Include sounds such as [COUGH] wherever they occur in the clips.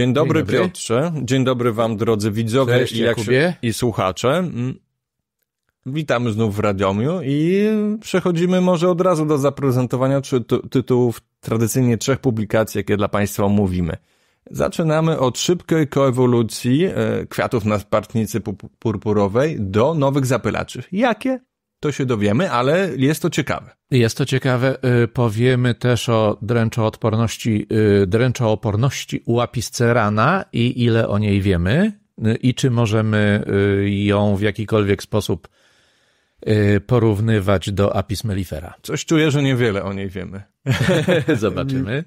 Dzień dobry, Dzień dobry, Piotrze. Dzień dobry Wam, drodzy widzowie Cześć, i, się, i słuchacze. Mm. Witamy znów w Radiomiu i przechodzimy może od razu do zaprezentowania tytułów tradycyjnie trzech publikacji, jakie dla Państwa omówimy. Zaczynamy od szybkiej koewolucji e, kwiatów na spartnicy purpurowej do nowych zapylaczy. Jakie? to się dowiemy, ale jest to ciekawe. Jest to ciekawe. Y, powiemy też o dręczoodporności, y, dręczooporności u apiscerana i ile o niej wiemy y, i czy możemy ją w jakikolwiek sposób porównywać do apis mellifera. Coś czuję, że niewiele o niej wiemy. [LAUGHS] Zobaczymy.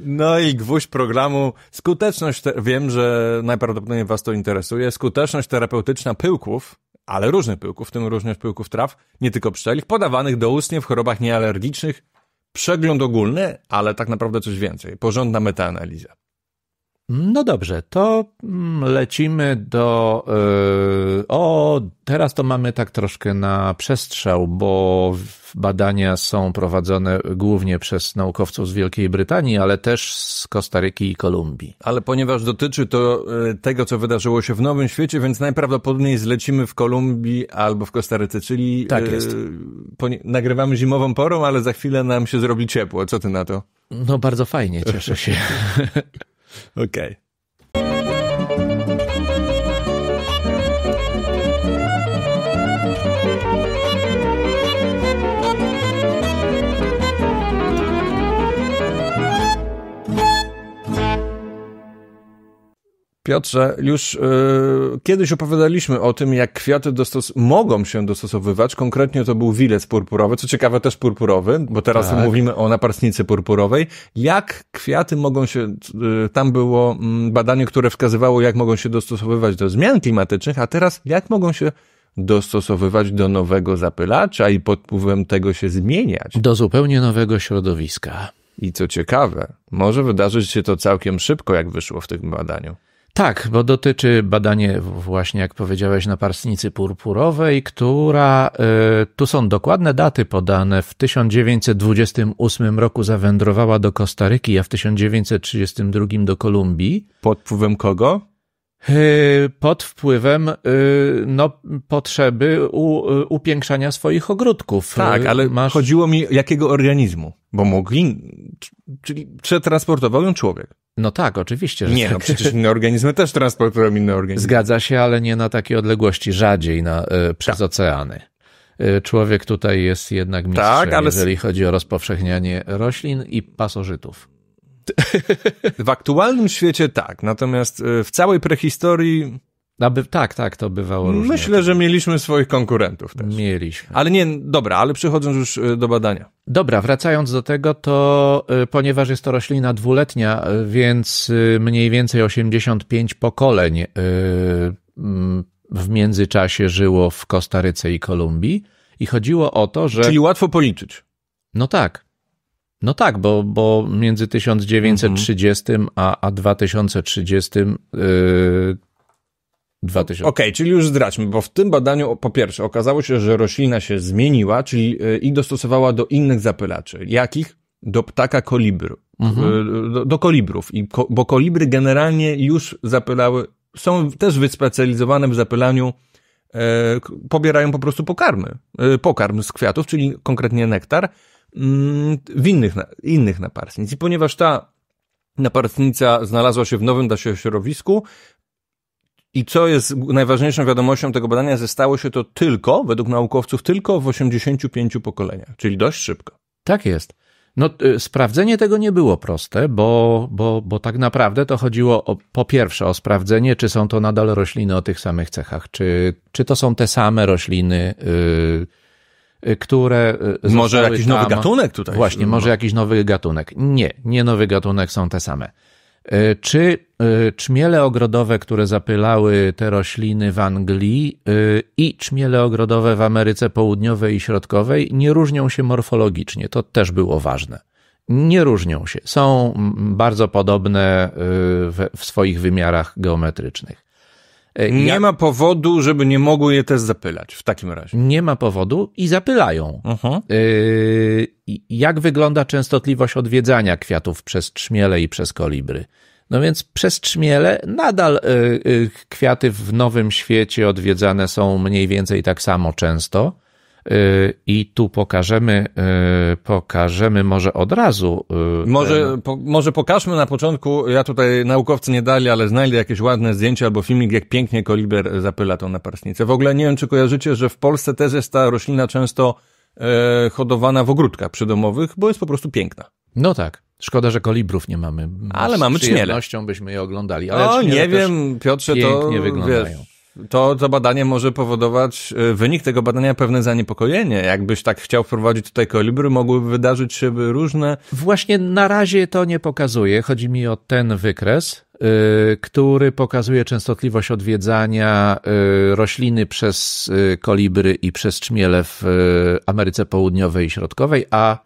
No i gwóźdź programu. Skuteczność, te... wiem, że najprawdopodobniej was to interesuje, skuteczność terapeutyczna pyłków ale różnych pyłków, w tym różnych pyłków traw, nie tylko pszczelich, podawanych doustnie w chorobach niealergicznych. Przegląd ogólny, ale tak naprawdę coś więcej. Porządna metaanaliza. No dobrze, to mm, lecimy do. Yy, o, teraz to mamy tak troszkę na przestrzał, bo Badania są prowadzone głównie przez naukowców z Wielkiej Brytanii, ale też z Kostaryki i Kolumbii. Ale ponieważ dotyczy to e, tego, co wydarzyło się w Nowym Świecie, więc najprawdopodobniej zlecimy w Kolumbii albo w Kostaryce, czyli tak e, jest. nagrywamy zimową porą, ale za chwilę nam się zrobi ciepło. Co ty na to? No bardzo fajnie, cieszę się. [LAUGHS] Okej. Okay. Piotrze, już yy, kiedyś opowiadaliśmy o tym, jak kwiaty dostos mogą się dostosowywać. Konkretnie to był wilec purpurowy, co ciekawe też purpurowy, bo teraz tak. mówimy o naparstnicy purpurowej. Jak kwiaty mogą się, yy, tam było yy, badanie, które wskazywało, jak mogą się dostosowywać do zmian klimatycznych, a teraz jak mogą się dostosowywać do nowego zapylacza i pod wpływem tego się zmieniać. Do zupełnie nowego środowiska. I co ciekawe, może wydarzyć się to całkiem szybko, jak wyszło w tym badaniu. Tak, bo dotyczy badanie właśnie, jak powiedziałeś, na parstnicy purpurowej, która, y, tu są dokładne daty podane, w 1928 roku zawędrowała do Kostaryki, a w 1932 do Kolumbii. Pod wpływem kogo? Yy, pod wpływem yy, no, potrzeby u, yy, upiększania swoich ogródków. Tak, ale Masz... chodziło mi jakiego organizmu, bo mogli, czyli przetransportował ją człowiek. No tak, oczywiście. Że nie, no tak. no przecież inne [LAUGHS] organizmy też transportują inne organizmy. Zgadza się, ale nie na takie odległości, rzadziej na, przez tak. oceany. Człowiek tutaj jest jednak mistrzem, tak, ale... jeżeli chodzi o rozpowszechnianie roślin i pasożytów. W aktualnym świecie tak, natomiast y, w całej prehistorii Aby, tak, tak, to bywało różnie. Myślę, że mieliśmy swoich konkurentów też. Mieliśmy. Ale nie, dobra, ale przechodząc już y, do badania. Dobra, wracając do tego, to y, ponieważ jest to roślina dwuletnia, więc mniej więcej 85 pokoleń mm, w międzyczasie żyło w Kostaryce i Kolumbii i chodziło o to, że... Czyli łatwo policzyć. No tak. No tak, bo, bo między 1930 mm a, a 2030 yy, 2000. Okej, okay, czyli już zdradźmy, bo w tym badaniu po pierwsze okazało się, że roślina się zmieniła, czyli yy, i dostosowała do innych zapylaczy. Jakich? Do ptaka kolibru. Mhm. Yy, do, do, kolibrów. I ko, bo kolibry generalnie już zapylały, są też wyspecjalizowane w zapylaniu, e, pobierają po prostu pokarmy, e, pokarm z kwiatów, czyli konkretnie nektar Mm, w innych, innych naparstnic. I ponieważ ta naparstnica znalazła się w nowym środowisku, i co jest najważniejszą wiadomością tego badania, zestało się to tylko, według naukowców, tylko w 85 pokoleniach, czyli dość szybko. Tak jest. No, y, sprawdzenie tego nie było proste, bo, bo, bo tak naprawdę to chodziło o, po pierwsze o sprawdzenie, czy są to nadal rośliny o tych samych cechach, czy, czy to są te same rośliny. Yy Y, które. Y, może jakiś tam, nowy gatunek tutaj. Właśnie, może no. jakiś nowy gatunek. Nie, nie nowy gatunek, są te same. Y, czy czmiele ogrodowe, które zapylały te rośliny w Anglii i czmiele ogrodowe w Ameryce Południowej i Środkowej nie różnią się morfologicznie? To też było ważne. Nie różnią się. Są bardzo podobne w swoich wymiarach geometrycznych. E, nie ja... ma powodu, żeby nie mogły je też zapylać w takim razie. Nie ma powodu i zapylają. Uh-huh. jak wygląda częstotliwość odwiedzania kwiatów przez trzmiele i przez kolibry? No więc przez trzmiele nadal e, kwiaty w Nowym Świecie odwiedzane są mniej więcej tak samo często, Y, I tu pokażemy, y, pokażemy może od razu. Y, może, po, może pokażmy na początku, ja tutaj naukowcy nie dali, ale znajdę jakieś ładne zdjęcie albo filmik, jak pięknie koliber zapyla tą naparsnicę. W ogóle nie wiem, czy kojarzycie, że w Polsce też jest ta roślina często e, hodowana w ogródkach przydomowych, bo jest po prostu piękna. No tak. Szkoda, że kolibrów nie mamy. Ale mamy czmiele. Z byśmy je oglądali. Ale o, no, nie wiem, Piotrze, to wiesz, to, to badanie może powodować, y, wynik tego badania pewne zaniepokojenie. Jakbyś tak chciał wprowadzić tutaj kolibry, mogłyby wydarzyć się różne. Właśnie na razie to nie pokazuje. Chodzi mi o ten wykres, y, który pokazuje częstotliwość odwiedzania y, rośliny przez kolibry i przez czmiele w Ameryce Południowej i Środkowej, a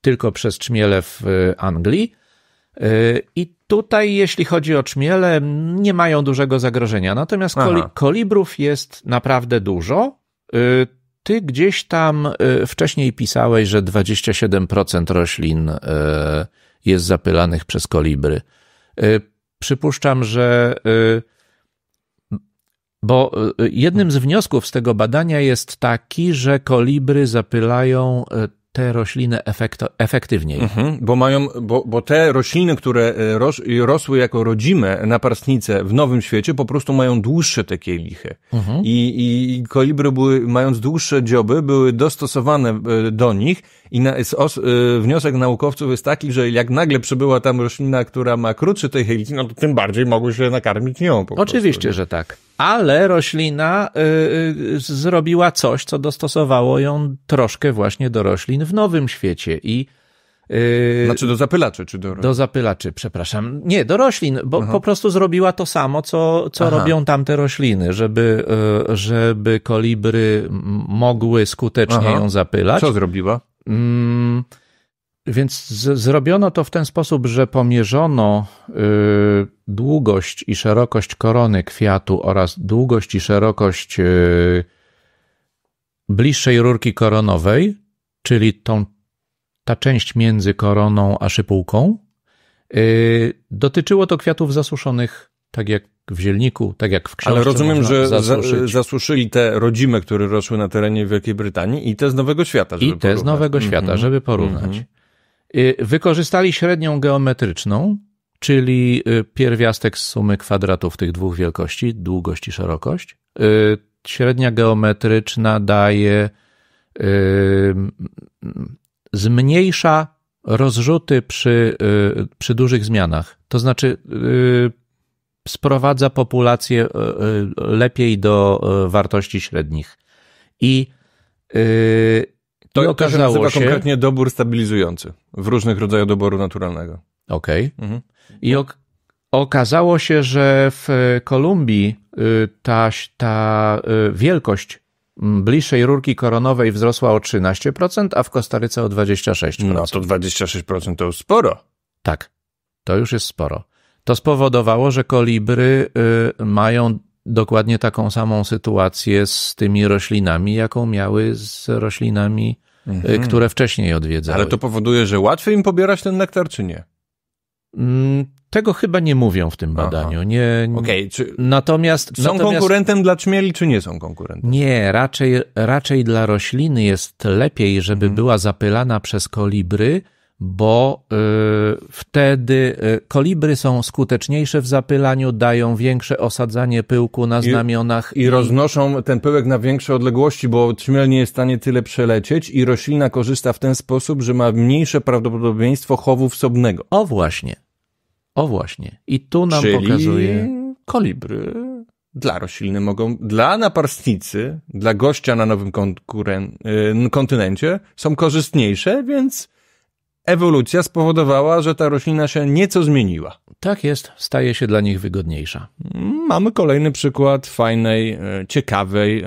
tylko przez czmiele w Anglii. I tutaj, jeśli chodzi o czmiele, nie mają dużego zagrożenia. Natomiast koli kolibrów jest naprawdę dużo. Y, ty gdzieś tam y, wcześniej pisałeś, że 27% roślin y, jest zapylanych przez kolibry. Przypuszczam, że. Bo jednym z wniosków z tego badania jest taki, że kolibry zapylają te rośliny efekto, efektywniej. Mhm, bo mają, bo, bo te rośliny, które e, ros, rosły jako rodzime naparstnice w Nowym Świecie, po prostu mają dłuższe te kielichy. Mhm. I, I kolibry były, mając dłuższe dzioby, były dostosowane e, do nich i na, os, e, wniosek naukowców jest taki, że jak nagle przybyła tam roślina, która ma krótszy tej helicji, no to tym bardziej mogły się nakarmić nią. Oczywiście, prostu. że tak ale roślina y, y, zrobiła coś, co dostosowało ją troszkę właśnie do roślin w nowym świecie i Yy, znaczy do zapylaczy, czy do... Do zapylaczy, przepraszam. Nie, do roślin, bo Aha. po prostu zrobiła to samo, co, co robią tamte rośliny, żeby, y, żeby kolibry mogły skutecznie Aha. ją zapylać. Co zrobiła? Mm, więc z, zrobiono to w ten sposób, że pomierzono y, długość i szerokość korony kwiatu oraz długość i szerokość y, bliższej rurki koronowej, czyli tą, ta część między koroną a szypułką. Y, dotyczyło to kwiatów zasuszonych, tak jak w zielniku, tak jak w książce. Ale rozumiem, że zasuszyć. zasuszyli te rodzime, które rosły na terenie Wielkiej Brytanii i te z Nowego Świata. I te porównać. z Nowego Świata, mm -hmm. żeby porównać. Mm -hmm. Y, wykorzystali średnią geometryczną, czyli y, pierwiastek z sumy kwadratów tych dwóch wielkości, długość i szerokość. Y, średnia geometryczna daje, zmniejsza rozrzuty przy, przy dużych zmianach. To znaczy, sprowadza populację lepiej do wartości średnich. I to, I okazało to się, się konkretnie dobór stabilizujący w różnych rodzajach doboru naturalnego. Okej. Okay. Mhm. I ok okazało się, że w Kolumbii y, ta, ta y, wielkość bliższej rurki koronowej wzrosła o 13%, a w Kostaryce o 26%. No to 26% to już sporo. Tak, to już jest sporo. To spowodowało, że kolibry y, mają dokładnie taką samą sytuację z tymi roślinami, jaką miały z roślinami Y, mhm. które wcześniej odwiedzały. Ale to powoduje, że łatwiej im pobierać ten nektar, czy nie? Mm, tego chyba nie mówią w tym badaniu. Nie, okay, czy natomiast są natomiast, konkurentem dla czmieli, czy nie są konkurentem? Nie, raczej, raczej dla rośliny jest lepiej, żeby mhm. była zapylana przez kolibry, bo y, wtedy y, kolibry są skuteczniejsze w zapylaniu, dają większe osadzanie pyłku na znamionach. I, i roznoszą ten pyłek na większe odległości, bo trzmiel nie jest w stanie tyle przelecieć i roślina korzysta w ten sposób, że ma mniejsze prawdopodobieństwo chowu wsobnego. O właśnie. O właśnie. I tu nam Czyli pokazuje... kolibry dla rośliny mogą, dla naparstnicy, dla gościa na nowym y, kontynencie są korzystniejsze, więc ewolucja spowodowała, że ta roślina się nieco zmieniła. Tak jest, staje się dla nich wygodniejsza. Mamy kolejny przykład fajnej, e, ciekawej e,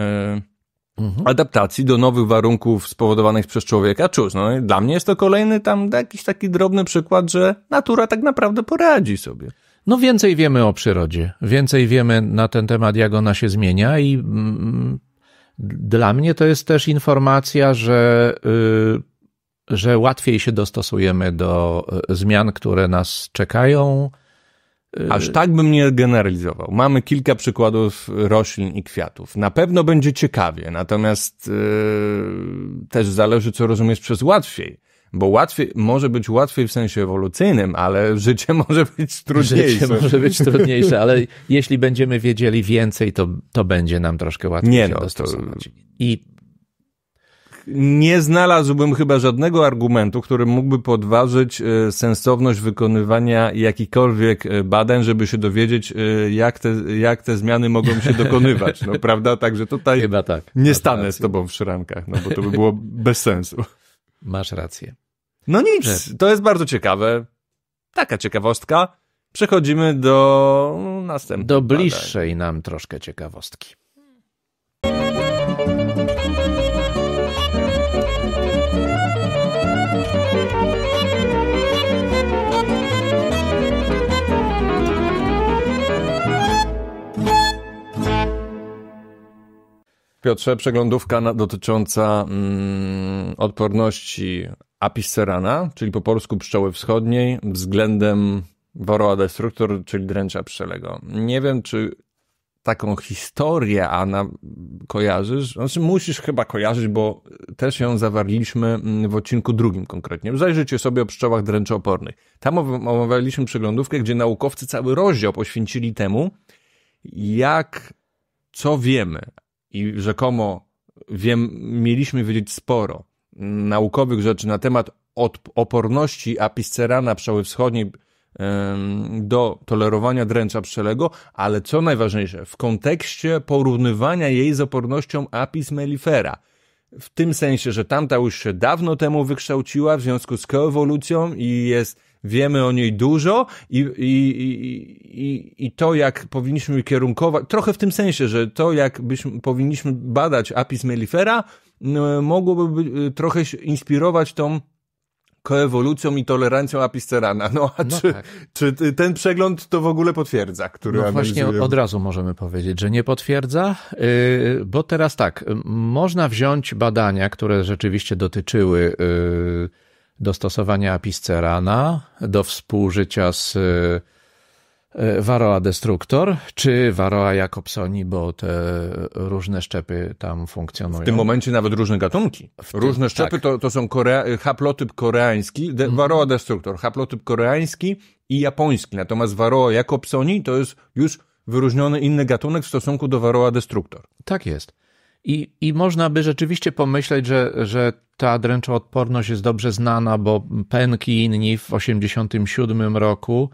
mhm. adaptacji do nowych warunków spowodowanych przez człowieka. Cóż, no, dla mnie jest to kolejny tam jakiś taki drobny przykład, że natura tak naprawdę poradzi sobie. No więcej wiemy o przyrodzie, więcej wiemy na ten temat, jak ona się zmienia i mm, dla mnie to jest też informacja, że y, że łatwiej się dostosujemy do e, zmian, które nas czekają. E, Aż tak bym nie generalizował. Mamy kilka przykładów roślin i kwiatów. Na pewno będzie ciekawie, natomiast yy, też zależy, co rozumiesz przez łatwiej. Bo łatwiej, może być łatwiej w sensie ewolucyjnym, ale [LAUGHS] życie może być trudniejsze. Życie może być trudniejsze, ale jeśli będziemy wiedzieli więcej, to, to będzie nam troszkę łatwiej nie się no, dostosować. To... I nie znalazłbym chyba żadnego argumentu, który mógłby podważyć e, sensowność wykonywania jakichkolwiek e, badań, żeby się dowiedzieć, e, jak te, jak te zmiany mogą się dokonywać. No [LAUGHS] prawda? Także tutaj tak. nie stanę rację. z tobą w szrankach, no bo to by było bez sensu. Masz rację. No nic, to jest bardzo ciekawe. Taka ciekawostka. Przechodzimy do następnego. Do bliższej badań. nam troszkę ciekawostki. Piotrze, przeglądówka dotycząca mm, odporności apicerana, czyli po polsku pszczoły wschodniej, względem varroa destructor, czyli dręcza pszczelego. Nie wiem, czy taką historię, na kojarzysz? Znaczy musisz chyba kojarzyć, bo też ją zawarliśmy mm, w odcinku drugim konkretnie. Zajrzyjcie sobie o pszczołach dręczoopornych. Tam omawialiśmy przeglądówkę, gdzie naukowcy cały rozdział poświęcili temu, jak, co wiemy i rzekomo wiem, mieliśmy wiedzieć sporo naukowych rzeczy na temat od oporności apiscerana pszczoły wschodniej, do tolerowania dręcza pszczelego, ale co najważniejsze, w kontekście porównywania jej z opornością Apis mellifera. W tym sensie, że tamta już się dawno temu wykształciła w związku z koewolucją i jest, wiemy o niej dużo i, i, i, i to, jak powinniśmy kierunkować, trochę w tym sensie, że to, jak byśmy, powinniśmy badać Apis mellifera, mogłoby e, trochę inspirować tą koewolucją i tolerancją apiscerana. No a no czy, tak. czy ten przegląd to w ogóle potwierdza, który No właśnie od razu możemy powiedzieć, że nie potwierdza, y, bo teraz tak, y, można wziąć badania, które rzeczywiście dotyczyły y, dostosowania Apiscerana do współżycia z E, Varroa Destructor czy Varroa Jacobsoni, bo te różne szczepy tam funkcjonują. W tym momencie nawet różne gatunki. różne szczepy tak. to, to są korea... haplotyp koreański, de... Mhm. Varroa Destructor, haplotyp koreański i japoński. Natomiast Varroa Jacobsoni to jest już wyróżniony inny gatunek w stosunku do Varroa Destructor. Tak jest. I, I można by rzeczywiście pomyśleć, że, że ta dręczoodporność jest dobrze znana, bo Penki i inni w 1987 roku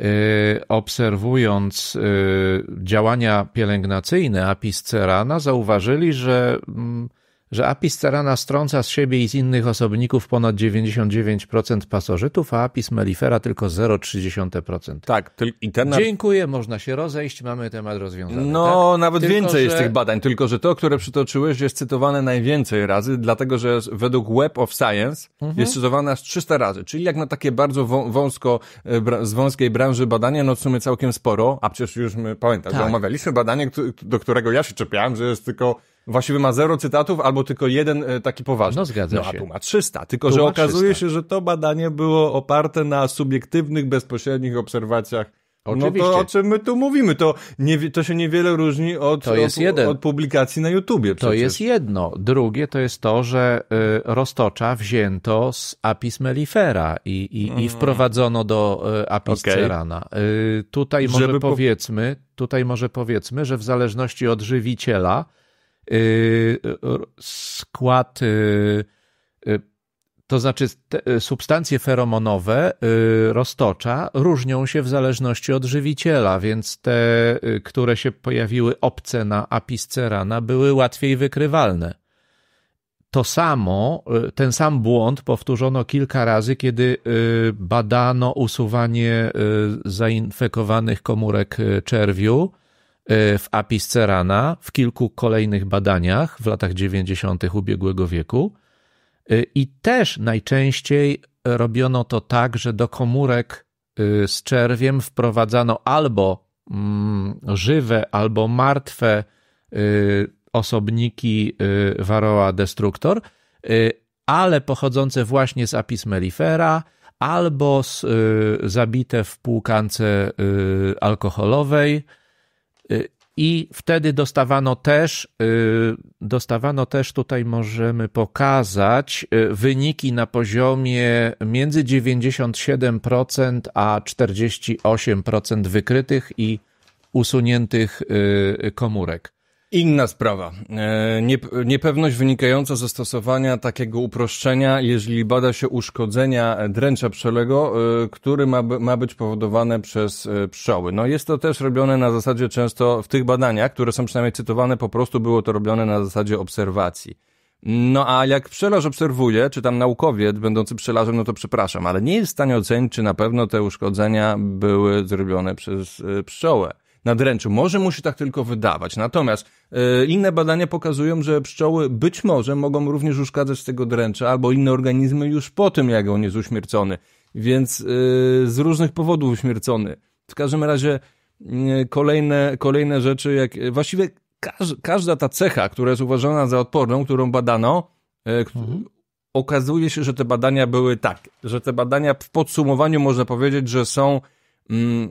Y, obserwując y, działania pielęgnacyjne apiscerana, zauważyli, że mm, że Apis cerana strąca z siebie i z innych osobników ponad 99% pasożytów, a Apis mellifera tylko 0,3%. Tak. Ty i ten... Dziękuję, można się rozejść, mamy temat rozwiązany. No, tak? nawet tylko, więcej że... jest tych badań, tylko że to, które przytoczyłeś, jest cytowane najwięcej razy, dlatego że według Web of Science mhm. jest cytowane aż 300 razy, czyli jak na takie bardzo wąsko, e, z wąskiej branży badania, no w sumie całkiem sporo, a przecież już my, pamiętam, tak. że omawialiśmy badanie, do którego ja się czepiałem, że jest tylko właściwie ma zero cytatów, albo tylko jeden e, taki poważny. No zgadza no, się. a tu ma 300, tylko tu że okazuje 300. się, że to badanie było oparte na subiektywnych, bezpośrednich obserwacjach Oczywiście. No to o czym my tu mówimy, to, nie, to się niewiele różni od, od, od, publikacji na YouTubie. Przecież. To jest jedno. Drugie to jest to, że y, roztocza wzięto z apis mellifera i, i, mm. i mhm. wprowadzono do y, apis okay. cerana. Y, tutaj może powiedzmy, tutaj może powiedzmy, że w zależności od żywiciela Y, y, skład, y, to znaczy substancje feromonowe roztocza różnią się w zależności od żywiciela, więc te, które się pojawiły obce na apiscerana, były łatwiej wykrywalne. To samo, ten sam błąd powtórzono kilka razy, kiedy badano usuwanie zainfekowanych komórek czerwiu Y, w apis Cerana w kilku kolejnych badaniach w latach 90. ubiegłego wieku. Y, I też najczęściej robiono to tak, że do komórek y, z czerwiem wprowadzano albo mm, żywe, albo martwe osobniki Varroa destruktor, ale pochodzące właśnie z apis mellifera, albo z, zabite w półkance alkoholowej, Y, I wtedy dostawano też, y, dostawano też tutaj możemy pokazać y, wyniki na poziomie między 97% a 48% wykrytych i usuniętych komórek. Inna sprawa. E, niepewność wynikająca ze stosowania takiego uproszczenia, jeżeli bada się uszkodzenia dręcza przelego, e, który ma, ma być powodowane przez e, pszczoły. No jest to też robione na zasadzie często w tych badaniach, które są przynajmniej cytowane, po prostu było to robione na zasadzie obserwacji. No a jak pszczelarz obserwuje, czy tam naukowiec będący pszczelarzem, no to przepraszam, ale nie jest w stanie ocenić, czy na pewno te uszkodzenia były zrobione przez pszczołę nadręczu. Może mu się tak tylko wydawać. Natomiast e, inne badania pokazują, że pszczoły być może mogą również uszkadzać z tego dręcza albo inne organizmy już po tym, jak on jest uśmiercony. Więc e, z różnych powodów uśmiercony. W każdym razie mm, kolejne, kolejne rzeczy, jak właściwie każda ta cecha, która jest uważana za odporną, którą badano, e, mhm okazuje się, że te badania były tak, że te badania w podsumowaniu można powiedzieć, że są mm,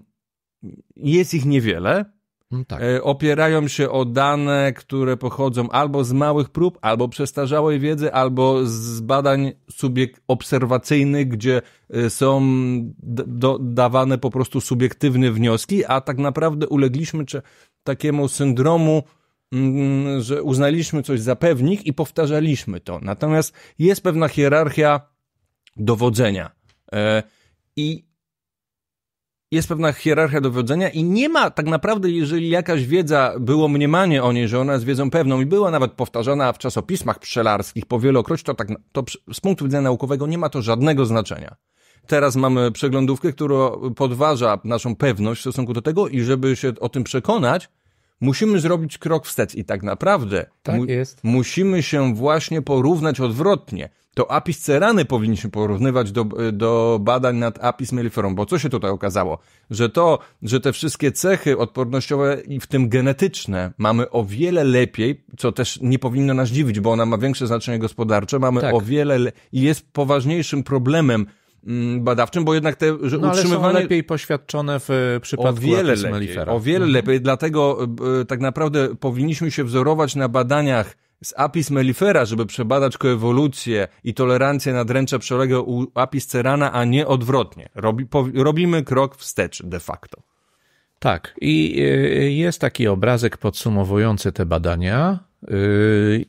jest ich niewiele. No tak. E, opierają się o dane, które pochodzą albo z małych prób, albo przestarzałej wiedzy, albo z badań subiekt obserwacyjnych, gdzie e, są dawane po prostu subiektywne wnioski, a tak naprawdę ulegliśmy takiemu syndromu, mm, że uznaliśmy coś za pewnik i powtarzaliśmy to. Natomiast jest pewna hierarchia dowodzenia. E, I jest pewna hierarchia dowodzenia i nie ma tak naprawdę, jeżeli jakaś wiedza, było mniemanie o niej, że ona jest wiedzą pewną i była nawet powtarzana w czasopismach pszczelarskich po wielokroć, to, tak, to z punktu widzenia naukowego nie ma to żadnego znaczenia. Teraz mamy przeglądówkę, która podważa naszą pewność w stosunku do tego i żeby się o tym przekonać, musimy zrobić krok wstecz i tak naprawdę tak mu musimy się właśnie porównać odwrotnie. To APIS Cerany powinniśmy porównywać do, e, do badań nad APIS Melliferum, bo co się tutaj okazało? Że to, że te wszystkie cechy odpornościowe i w tym genetyczne mamy o wiele lepiej, co też nie powinno nas dziwić, bo ona ma większe znaczenie gospodarcze, mamy tak. o wiele i jest poważniejszym problemem Mm, badawczym, bo jednak te że no, utrzymywanie... Ale są lepiej poświadczone w y, przypadku o wiele lepiej, O wiele lepiej, dlatego y, y, tak naprawdę powinniśmy się wzorować na badaniach z apis mellifera, żeby przebadać koewolucję i tolerancję nadręcza przelega u apis cerana, a nie odwrotnie. Robi, po, robimy krok wstecz de facto. Tak, i jest taki obrazek podsumowujący te badania.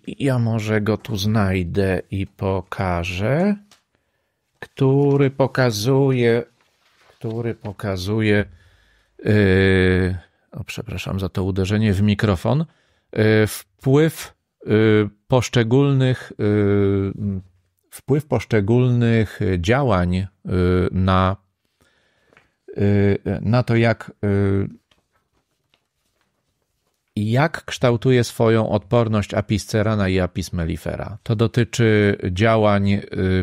Ja może go tu znajdę i pokażę który pokazuje, który pokazuje, yy, o przepraszam za to uderzenie w mikrofon, yy, wpływ yy, poszczególnych, yy, wpływ poszczególnych działań yy, na, yy, na to, jak jak kształtuje swoją odporność apis cerana i apis mellifera. To dotyczy działań y,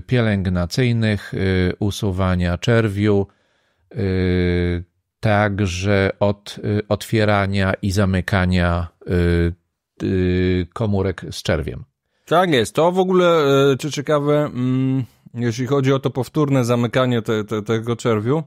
pielęgnacyjnych, y, usuwania czerwiu, y, także od otwierania i zamykania komórek z czerwiem. Tak jest. To w ogóle, czy ciekawe, mm, jeśli chodzi o to powtórne zamykanie te, te, tego czerwiu,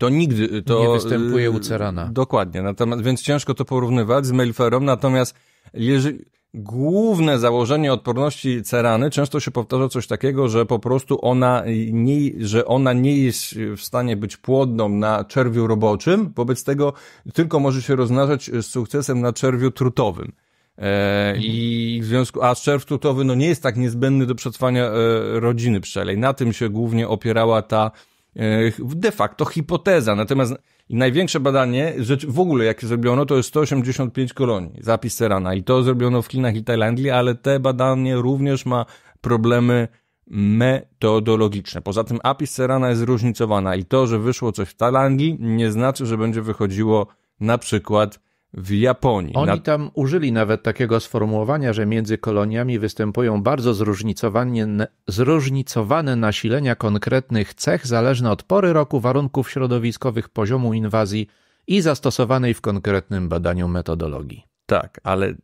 to nigdy y, to nie y, występuje u Cerana. Dokładnie, natomiast, więc ciężko to porównywać z Melferem, natomiast jeżeli, główne założenie odporności cerany często się powtarza coś takiego, że po prostu ona nie, że ona nie jest w stanie być płodną na czerwiu roboczym, wobec tego tylko może się rozmnażać z sukcesem na czerwiu trutowym. E, mhm. I w związku, a czerw trutowy no nie jest tak niezbędny do przetrwania e, rodziny pszczelej. Na tym się głównie opierała ta E, de facto hipoteza. Natomiast największe badanie, rzecz w ogóle jakie zrobiono, to jest 185 kolonii, zapis Serana. I to zrobiono w Chinach i Tajlandii, ale te badanie również ma problemy metodologiczne. Poza tym apis Serana jest zróżnicowana i to, że wyszło coś w Tajlandii, nie znaczy, że będzie wychodziło na przykład w Japonii. Oni na... tam użyli nawet takiego sformułowania, że między koloniami występują bardzo zróżnicowane, zróżnicowane nasilenia konkretnych cech zależne od pory roku, warunków środowiskowych, poziomu inwazji i zastosowanej w konkretnym badaniu metodologii. Tak, ale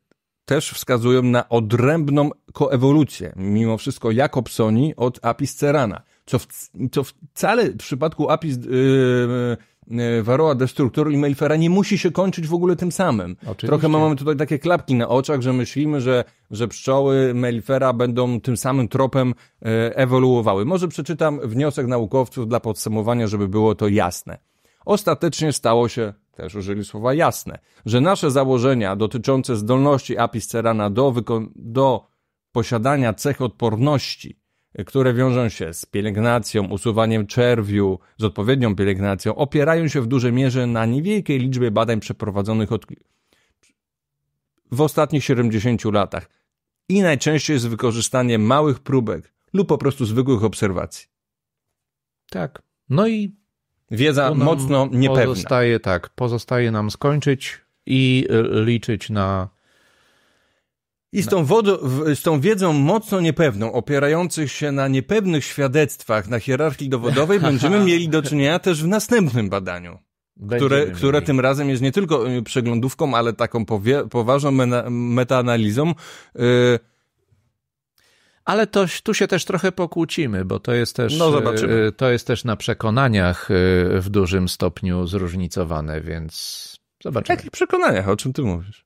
też wskazują na odrębną koewolucję, mimo wszystko Jakobsoni od Apis cerana, co, w, co wcale w przypadku Apis yy, E, Varroa Destructor i Mailfera nie musi się kończyć w ogóle tym samym. Oczywiście. Trochę mamy tutaj takie klapki na oczach, że myślimy, że, że pszczoły Mailfera będą tym samym tropem e, ewoluowały. Może przeczytam wniosek naukowców dla podsumowania, żeby było to jasne. Ostatecznie stało się, też użyli słowa jasne, że nasze założenia dotyczące zdolności Apis cerana do, do posiadania cech odporności które wiążą się z pielęgnacją, usuwaniem czerwiu, z odpowiednią pielęgnacją, opierają się w dużej mierze na niewielkiej liczbie badań przeprowadzonych od... w ostatnich 70 latach i najczęściej z wykorzystaniem małych próbek lub po prostu zwykłych obserwacji. Tak. No i wiedza mocno niepewna. Pozostaje tak, pozostaje nam skończyć i e, liczyć na i z tą, wodą, z tą wiedzą mocno niepewną, opierających się na niepewnych świadectwach, na hierarchii dowodowej, będziemy [LAUGHS] mieli do czynienia też w następnym badaniu. Będziemy które, które tym razem jest nie tylko y, przeglądówką, ale taką powie, poważną metaanalizą. Y, ale to, tu się też trochę pokłócimy, bo to jest też, no y, to jest też na przekonaniach w dużym stopniu zróżnicowane, więc zobaczymy. W jakich przekonaniach? O czym ty mówisz?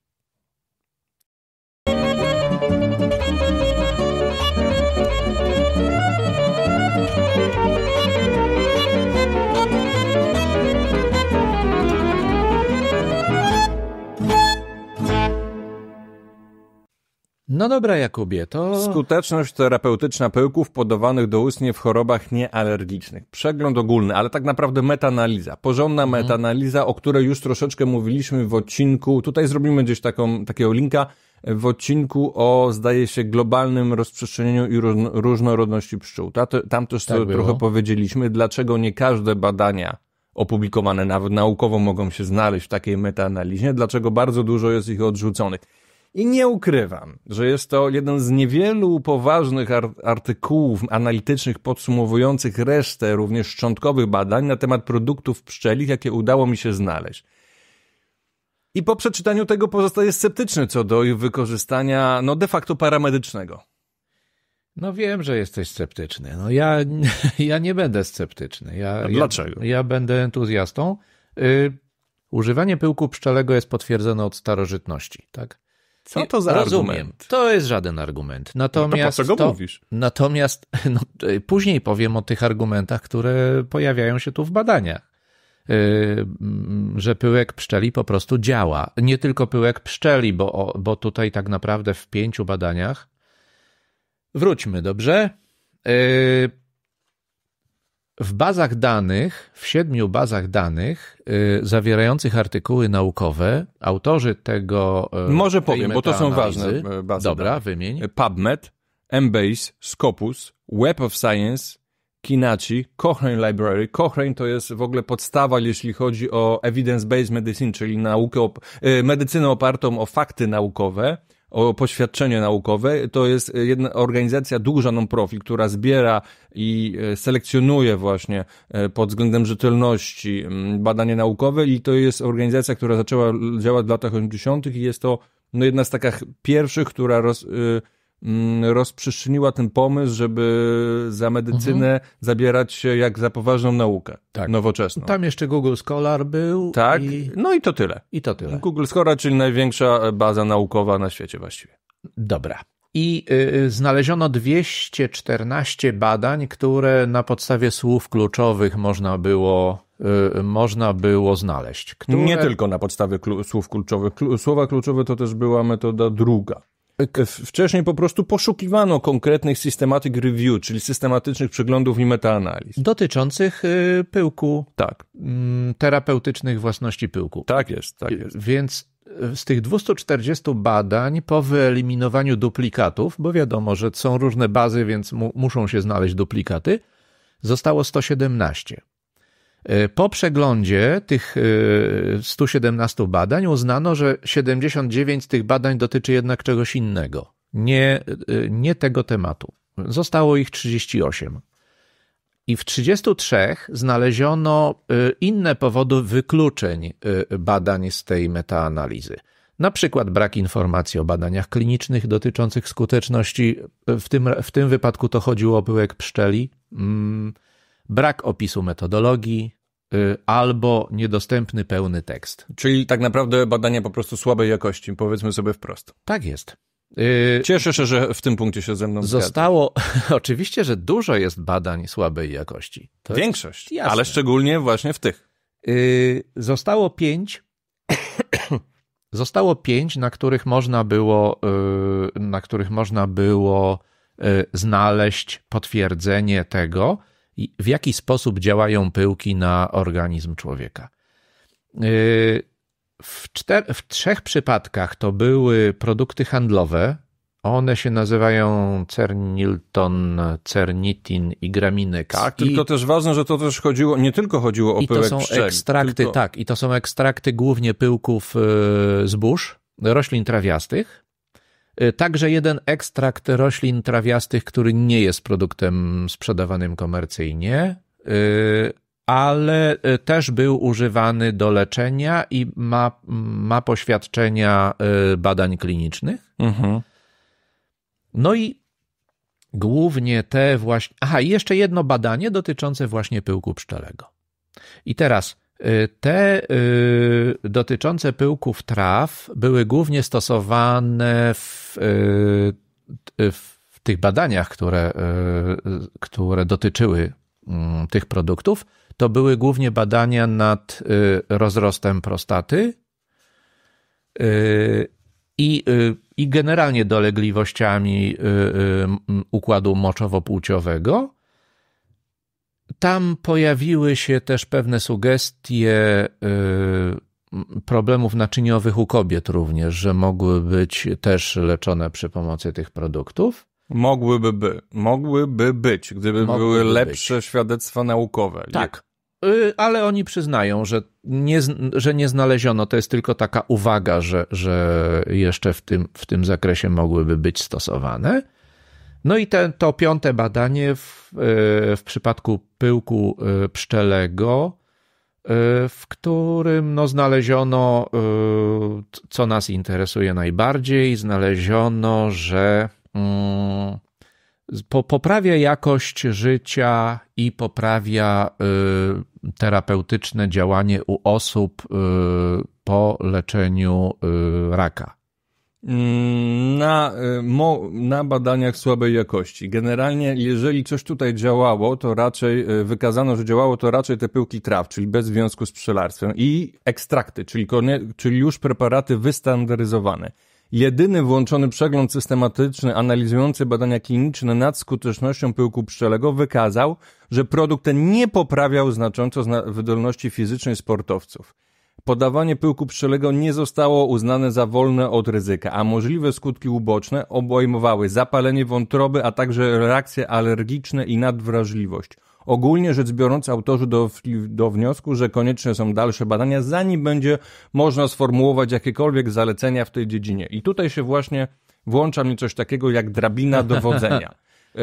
No dobra, Jakubie, to. Skuteczność terapeutyczna pyłków podawanych doustnie w chorobach niealergicznych. Przegląd ogólny, ale tak naprawdę metanaliza. Porządna mhm. metanaliza, o której już troszeczkę mówiliśmy w odcinku. Tutaj zrobimy gdzieś taką, takiego linka w odcinku o, zdaje się, globalnym rozprzestrzenieniu i różnorodności pszczół. Tam też tak trochę powiedzieliśmy, dlaczego nie każde badania opublikowane nawet naukowo mogą się znaleźć w takiej metaanalizie, dlaczego bardzo dużo jest ich odrzuconych. I nie ukrywam, że jest to jeden z niewielu poważnych artykułów analitycznych podsumowujących resztę również szczątkowych badań na temat produktów pszczelich, jakie udało mi się znaleźć. I po przeczytaniu tego pozostaję sceptyczny co do ich wykorzystania, no de facto paramedycznego. No wiem, że jesteś sceptyczny. No ja, [LAUGHS] ja nie będę sceptyczny. Ja, Dlaczego? Ja, ja będę entuzjastą. Yy, używanie pyłku pszczelego jest potwierdzone od starożytności, tak? Co to za Rozumiem. argument? To jest żaden argument. Natomiast no to po co go mówisz? Natomiast [LAUGHS] no, e, później powiem o tych argumentach, które pojawiają się tu w badaniach. E, że pyłek pszczeli po prostu działa. Nie tylko pyłek pszczeli, bo, bo tutaj tak naprawdę w pięciu badaniach. Wróćmy, dobrze? E, w bazach danych, w siedmiu bazach danych yy, zawierających artykuły naukowe, autorzy tego. Yy, Może powiem, bo to są ważne e, bazy. Dobra, danych. wymień. PubMed, Embase, Scopus, Web of Science, Kinachi, Cochrane Library. Cochrane to jest w ogóle podstawa, jeśli chodzi o evidence-based medicine, czyli naukę, e, medycynę opartą o fakty naukowe o poświadczenie naukowe. To jest e, jedna organizacja duża non-profit, która zbiera i e, selekcjonuje właśnie e, pod względem rzetelności badania naukowe i to jest organizacja, która zaczęła działać w latach 80. i jest to no, jedna z takich pierwszych, która roz, Mm, rozprzestrzeniła ten pomysł, żeby za medycynę mhm. zabierać się jak za poważną naukę tak. nowoczesną. Tam jeszcze Google Scholar był. Tak, i... no i to tyle. I to tyle. Google Scholar, czyli największa baza naukowa na świecie właściwie. Dobra. I yy, znaleziono 214 badań, które na podstawie słów kluczowych można było y, można było znaleźć. Które... Nie tylko na podstawie słów kluczowych. słowa kluczowe to też była metoda druga. Wcześniej po prostu poszukiwano konkretnych systematyk review, czyli systematycznych przeglądów i metaanaliz. Dotyczących y, pyłku. Tak. Mm, terapeutycznych własności pyłku. Tak jest, tak jest. Y, więc y, z tych 240 badań po wyeliminowaniu duplikatów, bo wiadomo, że są różne bazy, więc mu muszą się znaleźć duplikaty, zostało 117. E, po przeglądzie tych 117 e, badań uznano, że 79 z tych badań dotyczy jednak czegoś innego, nie, e, nie tego tematu. Zostało ich 38. I w 33 znaleziono inne powody wykluczeń badań z tej metaanalizy. Na przykład brak informacji o badaniach klinicznych dotyczących skuteczności, w tym, w tym wypadku to chodziło o pyłek pszczeli. Mm brak opisu metodologii, y, albo niedostępny pełny tekst. Czyli tak naprawdę badania po prostu słabej jakości, powiedzmy sobie wprost. Tak jest. Y, Cieszę się, że w tym punkcie się ze mną Zostało, [LAUGHS] oczywiście, że dużo jest badań słabej jakości. To Większość, ale szczególnie właśnie w tych. Y, zostało pięć, [COUGHS] zostało pięć, na których można było, na których można było znaleźć potwierdzenie tego, w jaki sposób działają pyłki na organizm człowieka. Yy, w, czter, w trzech przypadkach to były produkty handlowe. One się nazywają cernilton, cernitin i Graminek. Tak, tylko I, też ważne, że to też chodziło, nie tylko chodziło o i pyłek I to są ekstrakty, tylko... tak, i to są ekstrakty głównie pyłków yy, zbóż, roślin trawiastych Y, także jeden ekstrakt roślin trawiastych, który nie jest produktem sprzedawanym komercyjnie, y, ale y, też był używany do leczenia i ma, ma poświadczenia badań klinicznych. Mhm. No i głównie te właśnie. Aha, i jeszcze jedno badanie dotyczące właśnie pyłku pszczelego. I teraz Y, te y, dotyczące pyłków traw były głównie stosowane w, y, w tych badaniach, które, które dotyczyły mm, tych produktów. To były głównie badania nad rozrostem prostaty i, i generalnie dolegliwościami układu moczowo-płciowego. Tam pojawiły się też pewne sugestie y, problemów naczyniowych u kobiet również, że mogły być też leczone przy pomocy tych produktów. Mogłyby, by, mogłyby być, gdyby mogłyby były lepsze być. świadectwa naukowe. Tak, y, ale oni przyznają, że nie, że nie znaleziono. To jest tylko taka uwaga, że, że jeszcze w tym, w tym zakresie mogłyby być stosowane. No i te, to piąte badanie w, e, w przypadku pyłku e, pszczelego, e, w którym no, znaleziono, co nas interesuje najbardziej, znaleziono, że mm, po, poprawia jakość życia i poprawia y, terapeutyczne działanie u osób y, po leczeniu y, raka. Mm, na, y, na badaniach słabej jakości. Generalnie, jeżeli coś tutaj działało, to raczej y, wykazano, że działało to raczej te pyłki traw, czyli bez związku z pszczelarstwem i ekstrakty, czyli, czyli już preparaty wystandaryzowane. Jedyny włączony przegląd systematyczny analizujący badania kliniczne nad skutecznością pyłku pszczelego wykazał, że produkt ten nie poprawiał znacząco wydolności fizycznej sportowców. Podawanie pyłku pszczelego nie zostało uznane za wolne od ryzyka, a możliwe skutki uboczne obejmowały zapalenie wątroby, a także reakcje alergiczne i nadwrażliwość. Ogólnie rzecz biorąc, autorzy do wniosku, że konieczne są dalsze badania, zanim będzie można sformułować jakiekolwiek zalecenia w tej dziedzinie. I tutaj się właśnie włącza mi coś takiego jak drabina dowodzenia. [LAUGHS] E,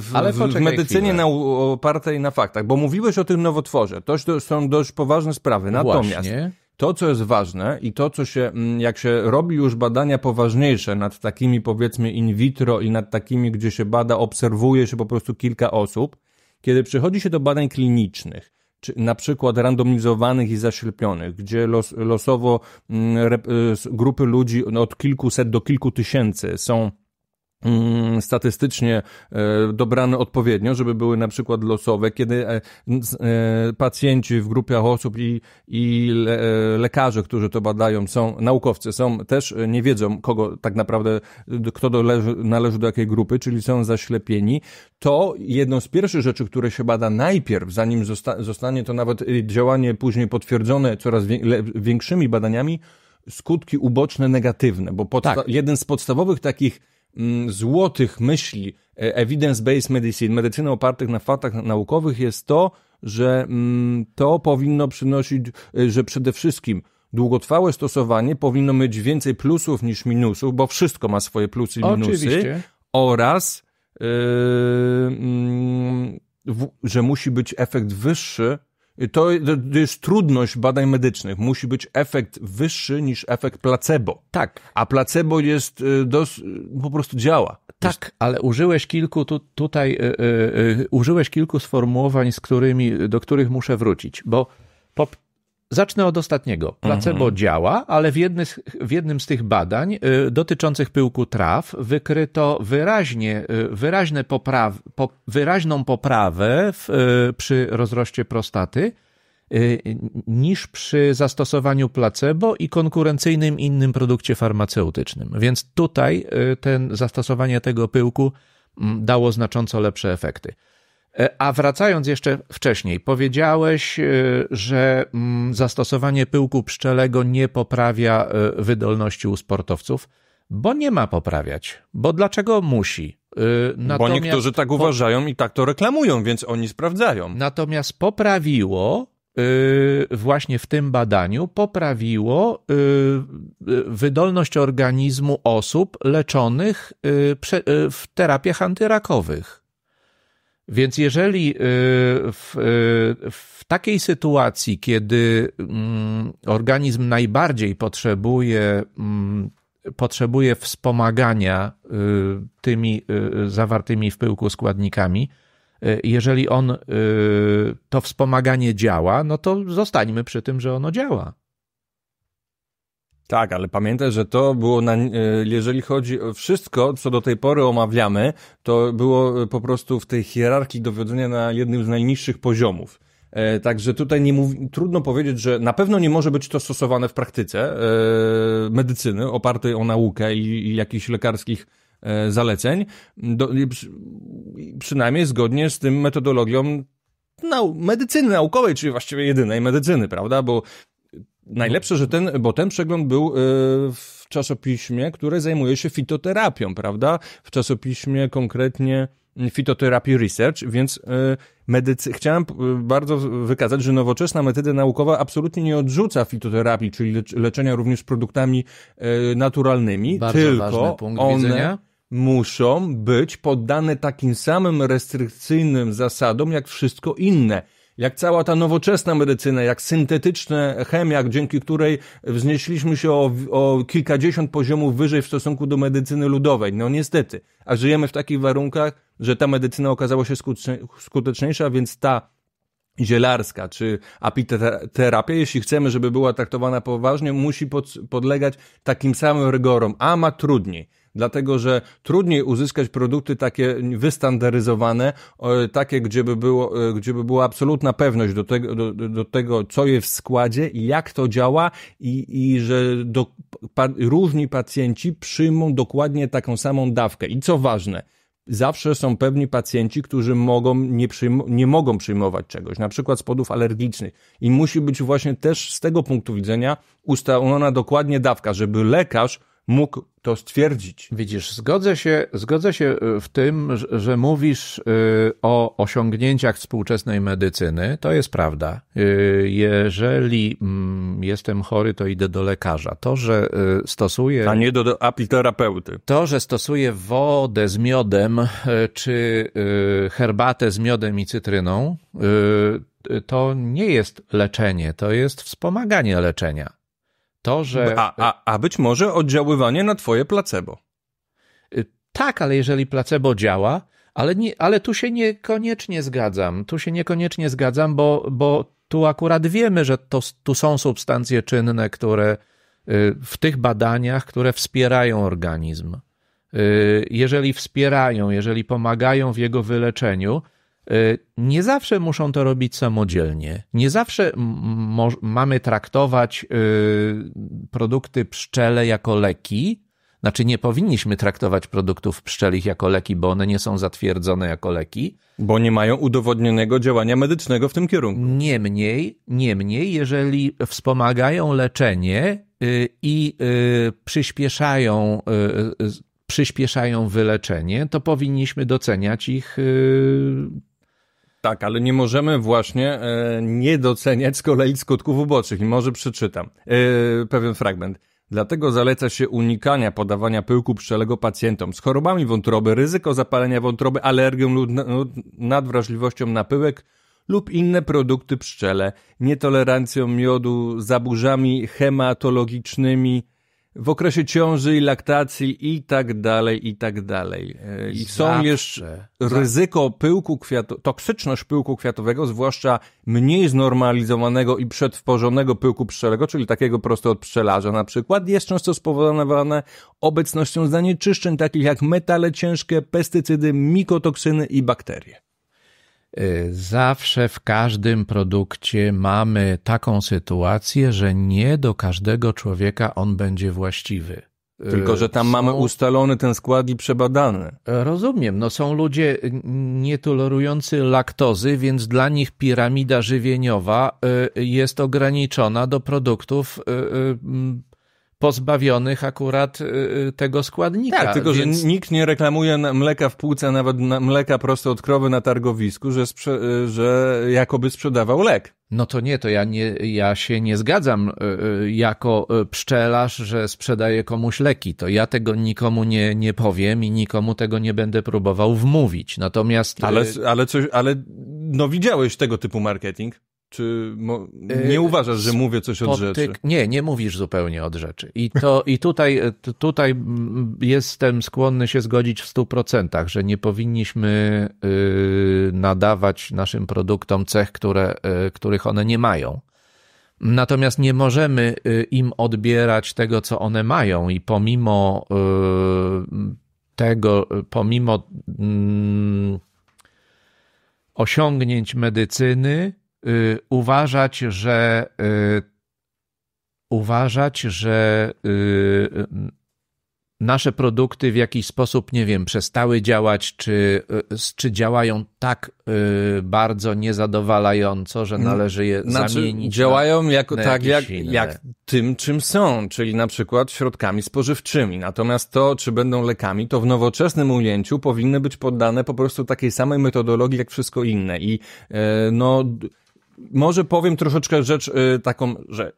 w, Ale w medycynie na, opartej na faktach, bo mówiłeś o tym nowotworze. To, są dość poważne sprawy. Natomiast Właśnie. to, co jest ważne i to, co się, mm, jak się robi już badania poważniejsze nad takimi powiedzmy in vitro i nad takimi, gdzie się bada, obserwuje się po prostu kilka osób, kiedy przychodzi się do badań klinicznych, czy na przykład randomizowanych i zaślepionych, gdzie los, losowo mm, rep, y, grupy ludzi od kilkuset do kilku tysięcy są Mm, statystycznie e, dobrane odpowiednio, żeby były na przykład losowe, kiedy e, e, pacjenci w grupach osób i, i lekarze, którzy to badają, są naukowcy, są też nie wiedzą, kogo tak naprawdę, kto doleży, należy do jakiej grupy, czyli są zaślepieni, to jedną z pierwszych rzeczy, które się bada najpierw, zanim zosta zostanie to nawet działanie później potwierdzone coraz większymi badaniami, skutki uboczne negatywne, bo tak. jeden z podstawowych takich Mm, złotych myśli e, evidence-based medicine, medycyny opartych na faktach naukowych jest to, że mm, to powinno przynosić, e, że przede wszystkim długotrwałe stosowanie powinno mieć więcej plusów niż minusów, bo wszystko ma swoje plusy i minusy. Oczywiście. Oraz yy, w, że musi być efekt wyższy to, to jest trudność badań medycznych. Musi być efekt wyższy niż efekt placebo. Tak. A placebo jest y, dos, po prostu działa. Tak, jest... ale użyłeś kilku tu, tutaj, yy, yy, użyłeś kilku sformułowań, z którymi, do których muszę wrócić, bo po, Zacznę od ostatniego. Placebo mhm. działa, ale w, jedny, w jednym z tych badań y, dotyczących pyłku traw wykryto wyraźnie, y, wyraźne popraw, po, wyraźną poprawę w, y, przy rozroście prostaty y, niż przy zastosowaniu placebo i konkurencyjnym innym produkcie farmaceutycznym. Więc tutaj y, ten, zastosowanie tego pyłku mm, dało znacząco lepsze efekty. E, a wracając jeszcze wcześniej, powiedziałeś, e, że mm, zastosowanie pyłku pszczelego nie poprawia e, wydolności u sportowców, bo nie ma poprawiać. Bo dlaczego musi? Natomiast bo niektórzy tak uważają i tak to reklamują, więc oni sprawdzają. Natomiast poprawiło właśnie w tym badaniu, poprawiło wydolność organizmu osób leczonych w terapiach antyrakowych. Więc jeżeli y, w, y, w takiej sytuacji, kiedy mm, organizm najbardziej potrzebuje, mm, potrzebuje wspomagania y, tymi zawartymi w pyłku składnikami, jeżeli on to wspomaganie działa, no to zostańmy przy tym, że ono działa. Tak, ale pamiętaj, że to było, na, e, jeżeli chodzi o wszystko, co do tej pory omawiamy, to było e, po prostu w tej hierarchii dowodzenia na jednym z najniższych poziomów. E, także tutaj nie mów, trudno powiedzieć, że na pewno nie może być to stosowane w praktyce e, medycyny opartej o naukę i, i jakichś lekarskich e, zaleceń, do, przy, przynajmniej zgodnie z tym metodologią nau medycyny naukowej, czyli właściwie jedynej medycyny, prawda? Bo Najlepsze, że ten, bo ten przegląd był e, w czasopiśmie, które zajmuje się fitoterapią, prawda? W czasopiśmie konkretnie Fitoterapii Research, więc e, medycy... chciałem e, bardzo wykazać, że nowoczesna metoda naukowa absolutnie nie odrzuca fitoterapii, czyli leczenia również produktami naturalnymi, bardzo tylko one widzenia. muszą być poddane takim samym restrykcyjnym zasadom jak wszystko inne jak cała ta nowoczesna medycyna, jak syntetyczne chemia, dzięki której wznieśliśmy się o, o kilkadziesiąt poziomów wyżej w stosunku do medycyny ludowej. No niestety, a żyjemy w takich warunkach, że ta medycyna okazała się skuteczniejsza, więc ta zielarska czy apiterapia, jeśli chcemy, żeby była traktowana poważnie, musi podlegać takim samym rygorom, a ma trudniej dlatego że trudniej uzyskać produkty takie wystandaryzowane, takie, gdzie by, było, e, gdzie by była absolutna pewność do tego, do, do tego, co jest w składzie, i jak to działa i, i że do, pa, różni pacjenci przyjmą dokładnie taką samą dawkę. I co ważne, zawsze są pewni pacjenci, którzy mogą nie, nie, mogą przyjmować czegoś, na przykład z powodów alergicznych. I musi być właśnie też z tego punktu widzenia ustalona dokładnie dawka, żeby lekarz mógł to stwierdzić. Widzisz, zgodzę się, zgodzę się y, w tym, że mówisz y, o osiągnięciach współczesnej medycyny. To jest prawda. Y, jeżeli mm, jestem chory, to idę do lekarza. To, że stosuję. A nie do apiterapeuty. To, że stosuję wodę z miodem, czy herbatę z miodem i cytryną, to nie jest leczenie, to jest wspomaganie leczenia. To, że... A, a, a być może oddziaływanie na twoje placebo. Y, tak, ale jeżeli placebo działa, ale, nie, ale tu się niekoniecznie zgadzam. Tu się niekoniecznie zgadzam, bo, bo tu akurat wiemy, że to, tu są substancje czynne, które y, w tych badaniach, które wspierają organizm. Y, jeżeli wspierają, jeżeli pomagają w jego wyleczeniu, Y, nie zawsze muszą to robić samodzielnie. Nie zawsze mamy traktować y, produkty pszczele jako leki. Znaczy, nie powinniśmy traktować produktów pszczelich jako leki, bo one nie są zatwierdzone jako leki. Bo nie mają udowodnionego działania medycznego w tym kierunku. Niemniej, niemniej jeżeli wspomagają leczenie y, i przyspieszają przyspieszają wyleczenie, to powinniśmy doceniać ich tak, ale nie możemy właśnie e, nie doceniać z kolei skutków ubocznych. I może przeczytam e, pewien fragment. Dlatego zaleca się unikania podawania pyłku pszczelego pacjentom z chorobami wątroby, ryzyko zapalenia wątroby, alergią lub nadwrażliwością na pyłek lub inne produkty pszczele, nietolerancją miodu, zaburzami hematologicznymi, w okresie ciąży i laktacji i tak dalej, i tak dalej. E, I Zawsze. są jeszcze ryzyko pyłku kwiatowego, toksyczność pyłku kwiatowego, zwłaszcza mniej znormalizowanego i przetworzonego pyłku pszczelego, czyli takiego prosto od pszczelarza na przykład, jest często spowodowane obecnością zanieczyszczeń takich jak metale ciężkie, pestycydy, mikotoksyny i bakterie. Y, zawsze w każdym produkcie mamy taką sytuację, że nie do każdego człowieka on będzie właściwy. Y, Tylko, że tam są... mamy ustalony ten skład i przebadany. Rozumiem. No są ludzie nietolerujący laktozy, więc dla nich piramida żywieniowa y, jest ograniczona do produktów pozbawionych akurat y, y, tego składnika. Tak, tylko więc... że nikt nie reklamuje mleka w półce, nawet mleka prosto od krowy na targowisku, że, sprze- że jakoby sprzedawał lek. No to nie, to ja, nie, ja się nie zgadzam y, jako pszczelarz, że sprzedaję komuś leki. To ja tego nikomu nie, nie powiem i nikomu tego nie będę próbował wmówić. Natomiast. Ale, ale, coś, ale no widziałeś tego typu marketing? Czy e, nie uważasz, że mówię coś od rzeczy? Nie, nie mówisz zupełnie od rzeczy. I, to, i tutaj, e, tutaj jestem skłonny się zgodzić w 100%, że nie powinniśmy y, nadawać naszym produktom cech, które, e, których one nie mają. Natomiast nie możemy y, im odbierać tego, co one mają, i pomimo y, tego, pomimo mm, osiągnięć medycyny, y, uważać, że y, uważać, że y, y, nasze produkty w jakiś sposób, nie wiem, przestały działać, czy, y, czy działają tak y, bardzo niezadowalająco, że mm. należy je znaczy, zamienić. Działają na, jako, na tak, jak, jak tym, czym są, czyli na przykład środkami spożywczymi. Natomiast to, czy będą lekami, to w nowoczesnym ujęciu powinny być poddane po prostu takiej samej metodologii, jak wszystko inne. I e, no, może powiem troszeczkę rzecz y, taką, że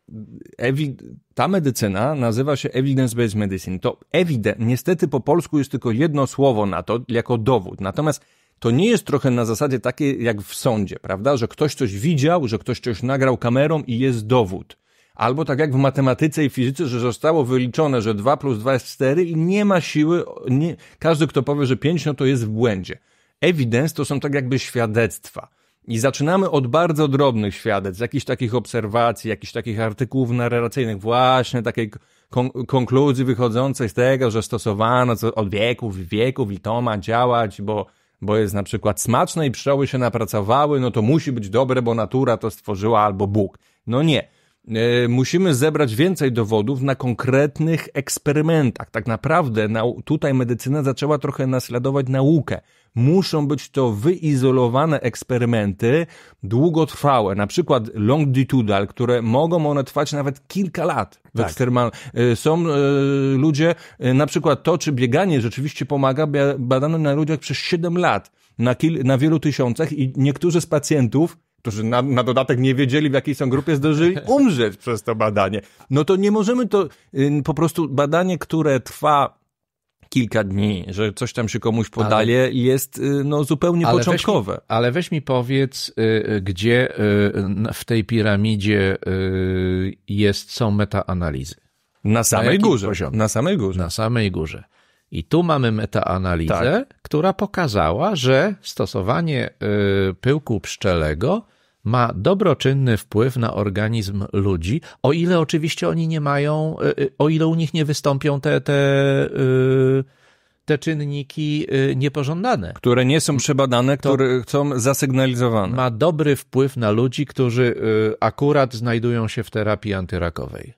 ta medycyna nazywa się evidence-based medicine. To ewide, niestety po polsku jest tylko jedno słowo na to, jako dowód. Natomiast to nie jest trochę na zasadzie takiej jak w sądzie, prawda? Że ktoś coś widział, że ktoś coś nagrał kamerą i jest dowód. Albo tak jak w matematyce i fizyce, że zostało wyliczone, że 2 plus 2 jest 4 i nie ma siły, nie, każdy kto powie, że 5, no to jest w błędzie. Evidence to są tak jakby świadectwa. I zaczynamy od bardzo drobnych świadectw, jakichś takich obserwacji, jakichś takich artykułów narracyjnych, właśnie takiej kon konkluzji wychodzącej z tego, że stosowano co od wieków i wieków i to ma działać, bo, bo jest na przykład smaczne i pszczoły się napracowały, no to musi być dobre, bo natura to stworzyła albo Bóg. No nie. Yy, musimy zebrać więcej dowodów na konkretnych eksperymentach. Tak naprawdę tutaj medycyna zaczęła trochę naśladować naukę muszą być to wyizolowane eksperymenty długotrwałe, na przykład longitudal, które mogą one trwać nawet kilka lat w tak. ekstremal. Y, są y, ludzie, y, na przykład to, czy bieganie rzeczywiście pomaga, badano na ludziach przez 7 lat, na, kil, na wielu tysiącach i niektórzy z pacjentów którzy na, na, dodatek nie wiedzieli, w jakiej są grupie, zdążyli [LAUGHS] umrzeć przez to badanie. No to nie możemy to, po prostu badanie, które trwa kilka dni, że coś tam się komuś podaje, ale, jest y, no, zupełnie ale początkowe. Weź mi, ale weź mi powiedz, y, y, gdzie w tej piramidzie jest, są metaanalizy? Na samej Na górze. Poziomie? Na samej górze. Na samej górze. I tu mamy metaanalizę, tak. która pokazała, że stosowanie pyłku pszczelego ma dobroczynny wpływ na organizm ludzi, o ile oczywiście oni nie mają, y, y, o ile u nich nie wystąpią te, te, y, te czynniki niepożądane. Które nie są przebadane, które są zasygnalizowane. Ma dobry wpływ na ludzi, którzy akurat znajdują się w terapii antyrakowej.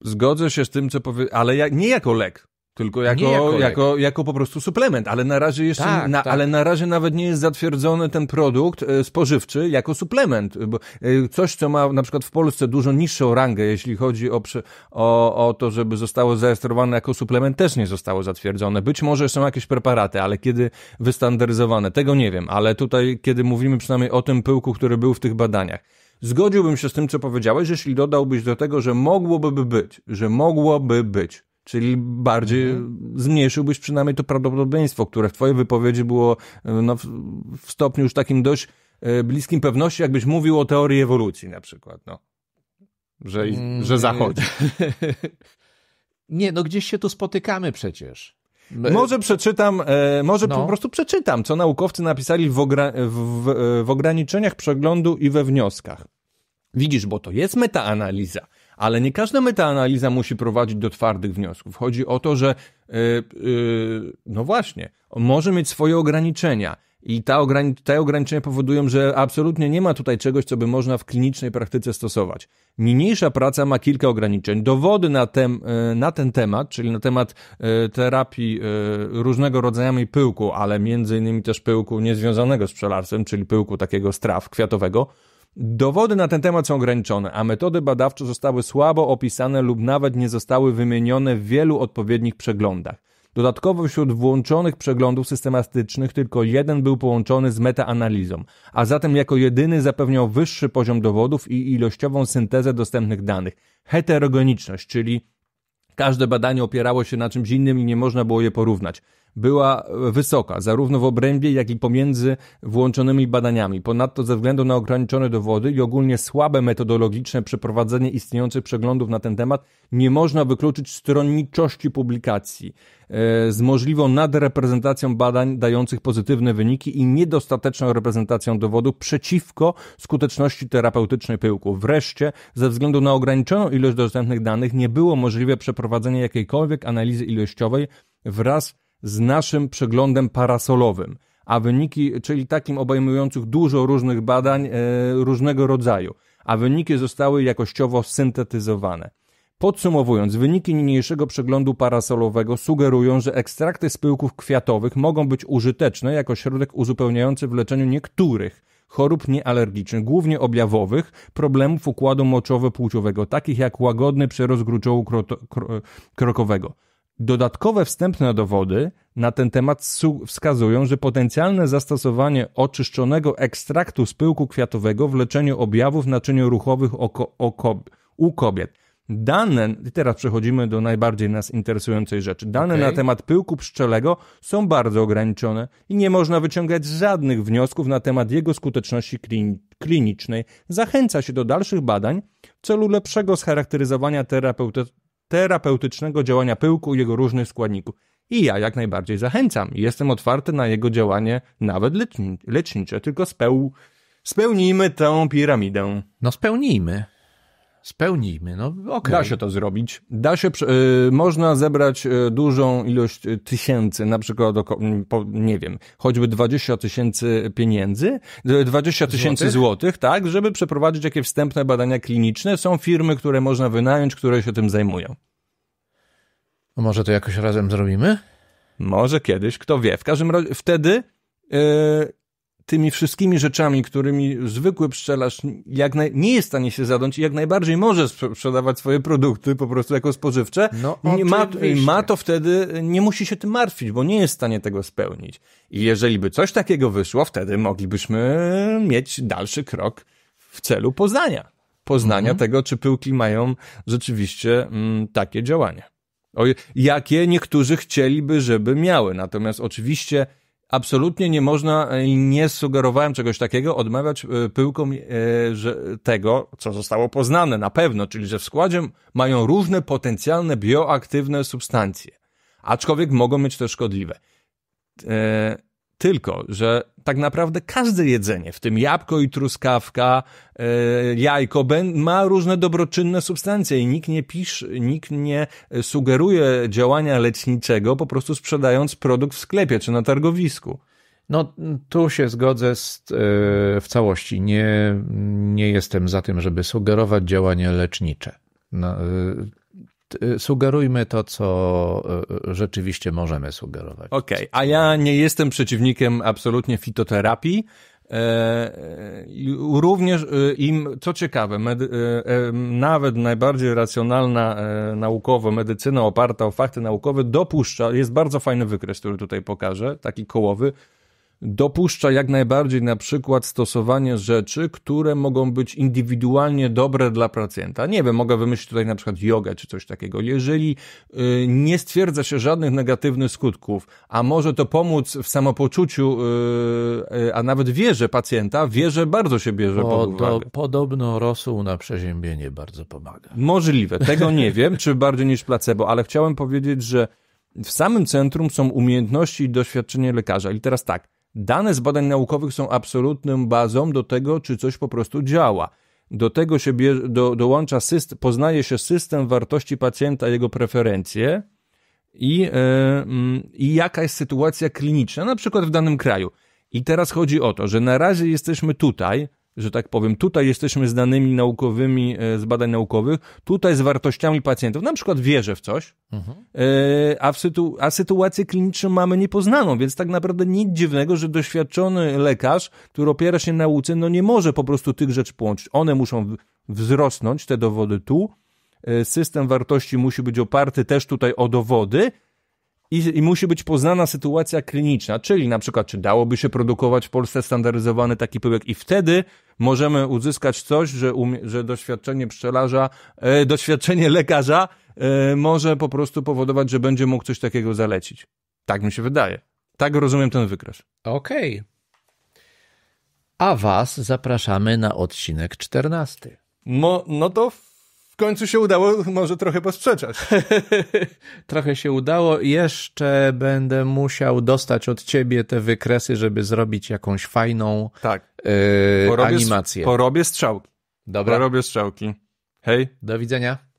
Zgodzę się z tym, co powiedziałeś, ale ja, nie jako lek. Tylko jako, jako, jako, jako, po prostu suplement, ale na razie jeszcze, tak, na, tak. ale na razie nawet nie jest zatwierdzony ten produkt e, spożywczy jako suplement, bo e, coś, co ma na przykład w Polsce dużo niższą rangę, jeśli chodzi o, o, o to, żeby zostało zarejestrowane jako suplement, też nie zostało zatwierdzone. Być może są jakieś preparaty, ale kiedy wystandaryzowane, tego nie wiem, ale tutaj, kiedy mówimy przynajmniej o tym pyłku, który był w tych badaniach. Zgodziłbym się z tym, co powiedziałeś, jeśli dodałbyś do tego, że mogłoby być, że mogłoby być Czyli bardziej mhm. zmniejszyłbyś przynajmniej to prawdopodobieństwo, które w Twojej wypowiedzi było e, no, w stopniu już takim dość e, bliskim pewności, jakbyś mówił o teorii ewolucji na przykład, no. że, mm, że zachodzi. [LAUGHS] Nie, no gdzieś się tu spotykamy przecież. Może przeczytam, e, może no. po prostu przeczytam, co naukowcy napisali w, ogra w, w ograniczeniach przeglądu i we wnioskach. Widzisz, bo to jest metaanaliza. Ale nie każda metaanaliza musi prowadzić do twardych wniosków. Chodzi o to, że yy, yy, no właśnie, może mieć swoje ograniczenia. I ta ograni te ograniczenia powodują, że absolutnie nie ma tutaj czegoś, co by można w klinicznej praktyce stosować. Niniejsza praca ma kilka ograniczeń. Dowody na, tem e, na ten temat, czyli na temat terapii różnego rodzajami pyłku, ale między innymi też pyłku niezwiązanego z pszczelarstwem, czyli pyłku takiego straw kwiatowego, Dowody na ten temat są ograniczone, a metody badawcze zostały słabo opisane lub nawet nie zostały wymienione w wielu odpowiednich przeglądach. Dodatkowo wśród włączonych przeglądów systematycznych tylko jeden był połączony z metaanalizą, a zatem jako jedyny zapewniał wyższy poziom dowodów i ilościową syntezę dostępnych danych. Heterogeniczność, czyli każde badanie opierało się na czymś innym i nie można było je porównać była wysoka, zarówno w obrębie, jak i pomiędzy włączonymi badaniami. Ponadto ze względu na ograniczone dowody i ogólnie słabe metodologiczne przeprowadzenie istniejących przeglądów na ten temat, nie można wykluczyć stronniczości publikacji e, z możliwą nadreprezentacją badań dających pozytywne wyniki i niedostateczną reprezentacją dowodu przeciwko skuteczności terapeutycznej pyłku. Wreszcie, ze względu na ograniczoną ilość dostępnych danych, nie było możliwe przeprowadzenie jakiejkolwiek analizy ilościowej wraz z naszym przeglądem parasolowym, a wyniki, czyli takim obejmujących dużo różnych badań e, różnego rodzaju, a wyniki zostały jakościowo syntetyzowane. Podsumowując, wyniki niniejszego przeglądu parasolowego sugerują, że ekstrakty z pyłków kwiatowych mogą być użyteczne jako środek uzupełniający w leczeniu niektórych chorób niealergicznych, głównie objawowych, problemów układu moczowo-płciowego, takich jak łagodny przerost gruczołu krokowego. Dodatkowe wstępne dowody na ten temat wskazują, że potencjalne zastosowanie oczyszczonego ekstraktu z pyłku kwiatowego w leczeniu objawów naczynioruchowych ruchowych u kobiet. Dane, i teraz przechodzimy do najbardziej nas interesującej rzeczy. Dane okay. na temat pyłku pszczelego są bardzo ograniczone i nie można wyciągać żadnych wniosków na temat jego skuteczności klinicznej. Zachęca się do dalszych badań w celu lepszego scharakteryzowania terapeutycznego terapeutycznego działania pyłku i jego różnych składników. I ja jak najbardziej zachęcam. Jestem otwarty na jego działanie, nawet lecznicze, tylko speł... spełnijmy tę piramidę. No spełnijmy. Spełnijmy, no okay. Da się to zrobić. Da się, y, można zebrać y, dużą ilość y, tysięcy, na przykład, oko, po, nie wiem, choćby 20 tysięcy pieniędzy, 20 tysięcy złotych? tak, żeby przeprowadzić jakieś wstępne badania kliniczne. Są firmy, które można wynająć, które się tym zajmują. może to jakoś razem zrobimy? Może kiedyś, kto wie. W każdym razie wtedy tymi wszystkimi rzeczami, którymi zwykły pszczelarz jak naj... nie jest w stanie się zadąć i jak najbardziej może sprzedawać swoje produkty po prostu jako spożywcze, no, ma, ma to wtedy, nie musi się tym martwić, bo nie jest w stanie tego spełnić. I jeżeli by coś takiego wyszło, wtedy moglibyśmy mieć dalszy krok w celu poznania. Poznania mhm. tego, czy pyłki mają rzeczywiście mm, takie działanie. O, jakie niektórzy chcieliby, żeby miały. Natomiast oczywiście absolutnie nie można, i nie sugerowałem czegoś takiego, odmawiać e, pyłkom e, że tego, co zostało poznane na pewno, czyli że w składzie mają różne potencjalne bioaktywne substancje, aczkolwiek mogą być też szkodliwe. E, tylko, że tak naprawdę każde jedzenie, w tym jabłko i truskawka, e, jajko, ma różne dobroczynne substancje i nikt nie pisz, nikt nie e, sugeruje działania leczniczego, po prostu sprzedając produkt w sklepie czy na targowisku. No, tu się zgodzę z, e, w całości. Nie, nie jestem za tym, żeby sugerować działanie lecznicze. No, Y, sugerujmy to, co y, y, rzeczywiście możemy sugerować. Okej, okay. a ja nie jestem przeciwnikiem absolutnie fitoterapii. E, również im, co ciekawe, medy, e, nawet najbardziej racjonalna e, naukowo medycyna oparta o fakty naukowe dopuszcza, jest bardzo fajny wykres, który tutaj pokażę, taki kołowy, dopuszcza jak najbardziej na przykład stosowanie rzeczy, które mogą być indywidualnie dobre dla pacjenta. Nie wiem, mogę wymyślić tutaj na przykład jogę czy coś takiego. Jeżeli y, nie stwierdza się żadnych negatywnych skutków, a może to pomóc w samopoczuciu, y, y, a nawet wierze pacjenta, wierze bardzo się bierze Pod, pod uwagę. Podobno rosół na przeziębienie bardzo pomaga. Możliwe, tego nie [LAUGHS] wiem, czy bardziej niż placebo, ale chciałem powiedzieć, że w samym centrum są umiejętności i doświadczenie lekarza. I teraz tak, Dane z badań naukowych są absolutną bazą do tego, czy coś po prostu działa. Do tego się bierze, do, dołącza system, poznaje się system wartości pacjenta, jego preferencje i, yy, i jaka jest sytuacja kliniczna, na przykład w danym kraju. I teraz chodzi o to, że na razie jesteśmy tutaj, że tak powiem, tutaj jesteśmy z danymi naukowymi e, z badań naukowych, tutaj z wartościami pacjentów, na przykład wierzę w coś, mhm. E, a, w sytu, a sytuację kliniczną mamy niepoznaną, więc tak naprawdę nic dziwnego, że doświadczony lekarz, który opiera się nauce, no nie może po prostu tych rzeczy połączyć. One muszą wzrosnąć, te dowody tu, e, system wartości musi być oparty też tutaj o dowody, i, i, musi być poznana sytuacja kliniczna, czyli na przykład, czy dałoby się produkować w Polsce standaryzowany taki pyłek i wtedy możemy uzyskać coś, że, umie, że doświadczenie pszczelarza, e, doświadczenie lekarza e, może po prostu powodować, że będzie mógł coś takiego zalecić. Tak mi się wydaje. Tak rozumiem ten wykres. Okej. Okay. A Was zapraszamy na odcinek 14. Mo, no to w końcu się udało może trochę posprzeczać. [LAUGHS] trochę się udało. Jeszcze będę musiał dostać od ciebie te wykresy, żeby zrobić jakąś fajną tak. Yy, porobię, animację. Porobię strzałki. Dobra. Porobię strzałki. Hej. Do widzenia.